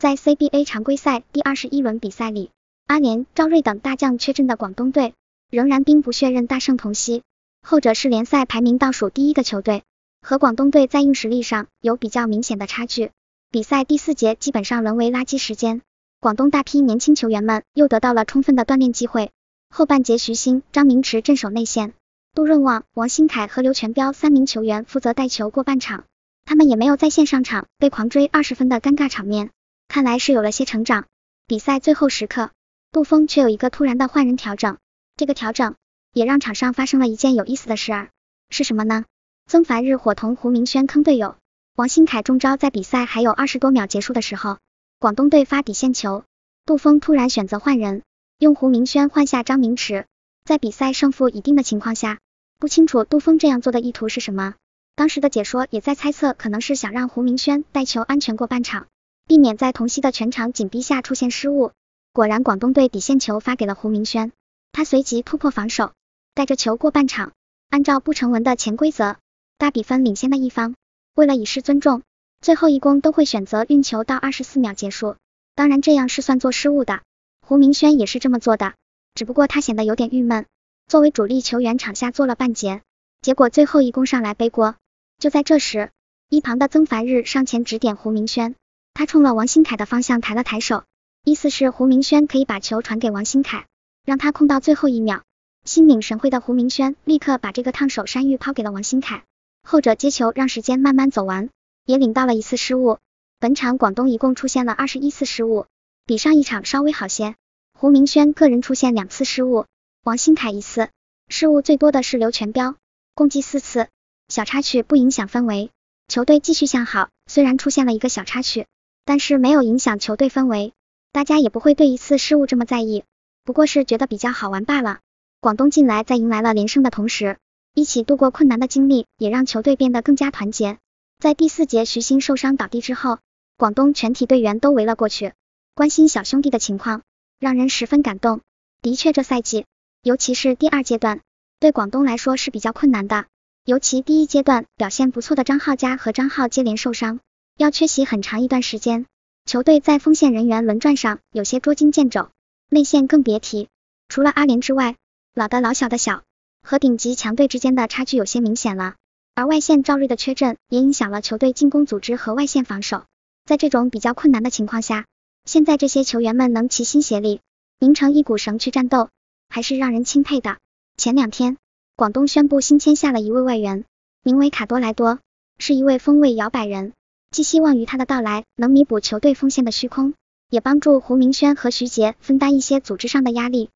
在 C B A 常规赛第二十一轮比赛里，阿联、赵睿等大将缺阵的广东队，仍然兵不血刃大胜同曦，后者是联赛排名倒数第一个球队，和广东队在硬实力上有比较明显的差距。比赛第四节基本上沦为垃圾时间，广东大批年轻球员们又得到了充分的锻炼机会。后半节，徐昕、张明池镇守内线，杜润旺、王新凯和刘全彪三名球员负责带球过半场，他们也没有在线上场被狂追二十分的尴尬场面。看来是有了些成长。比赛最后时刻，杜峰却有一个突然的换人调整，这个调整也让场上发生了一件有意思的事儿，是什么呢？曾凡日伙同胡明轩坑队友，王星凯中招，在比赛还有二十多秒结束的时候，广东队发底线球，杜峰突然选择换人，用胡明轩换下张明池。在比赛胜负已定的情况下，不清楚杜峰这样做的意图是什么。当时的解说也在猜测，可能是想让胡明轩带球安全过半场。避免在同曦的全场紧逼下出现失误。果然，广东队底线球发给了胡明轩，他随即突破防守，带着球过半场。按照不成文的潜规则，大比分领先的一方，为了以示尊重，最后一攻都会选择运球到二十四秒结束。当然，这样是算作失误的。胡明轩也是这么做的，只不过他显得有点郁闷。作为主力球员，场下做了半截，结果最后一攻上来背锅。就在这时，一旁的曾凡日上前指点胡明轩。他冲了王新凯的方向抬了抬手，意思是胡明轩可以把球传给王新凯，让他控到最后一秒。心领神会的胡明轩立刻把这个烫手山芋抛给了王新凯，后者接球让时间慢慢走完，也领到了一次失误。本场广东一共出现了二十一次失误，比上一场稍微好些。胡明轩个人出现两次失误，王新凯一次。失误最多的是刘全标，共计四次。小插曲不影响氛围，球队继续向好，虽然出现了一个小插曲。但是没有影响球队氛围，大家也不会对一次失误这么在意，不过是觉得比较好玩罢了。广东近来在迎来了连胜的同时，一起度过困难的经历也让球队变得更加团结。在第四节徐昕受伤倒地之后，广东全体队员都围了过去，关心小兄弟的情况，让人十分感动。的确，这赛季，尤其是第二阶段，对广东来说是比较困难的，尤其第一阶段表现不错的张浩嘉和张浩接连受伤。要缺席很长一段时间，球队在锋线人员轮转上有些捉襟见肘，内线更别提。除了阿联之外，老的老小的小，和顶级强队之间的差距有些明显了。而外线赵睿的缺阵也影响了球队进攻组织和外线防守。在这种比较困难的情况下，现在这些球员们能齐心协力，拧成一股绳去战斗，还是让人钦佩的。前两天，广东宣布新签下了一位外援，名为卡多莱多，是一位锋位摇摆人。寄希望于他的到来，能弥补球队锋线的虚空，也帮助胡明轩和徐杰分担一些组织上的压力。